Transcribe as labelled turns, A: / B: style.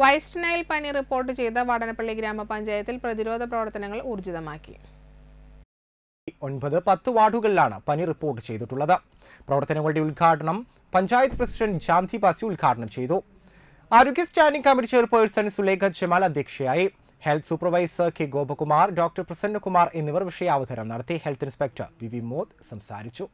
A: vast Nile പനി report ചെയ്ത വടനപ്പള്ളി ഗ്രാമപഞ്ചായത്തിൽ പ്രതിരോധ പ്രവർത്തനങ്ങൾ
B: ഊർജിതമാക്കി
C: ഒൻപത് പത്ത് വാർഡുകളിലാണ് പനി റിപ്പോർട്ട് ചെയ്തിട്ടുള്ളത് പ്രവർത്തനങ്ങളുടെ ഉദ്ഘാടനം പഞ്ചായത്ത് പ്രസിഡന്റ് ജാന്തി ബാസി ഉദ്ഘാടനം ചെയ്തു ആരോഗ്യ standing committee chairperson Sulekha Jamal അധ്യക്ഷയായി health supervisor K Gopakumar doctor Prasannakumar എന്നിവർ വിഷയാവതരണം നടത്തി ഹെൽത്ത് ഇൻസ്പെക്ടർ വി വി മോദ് സംസാരിച്ചു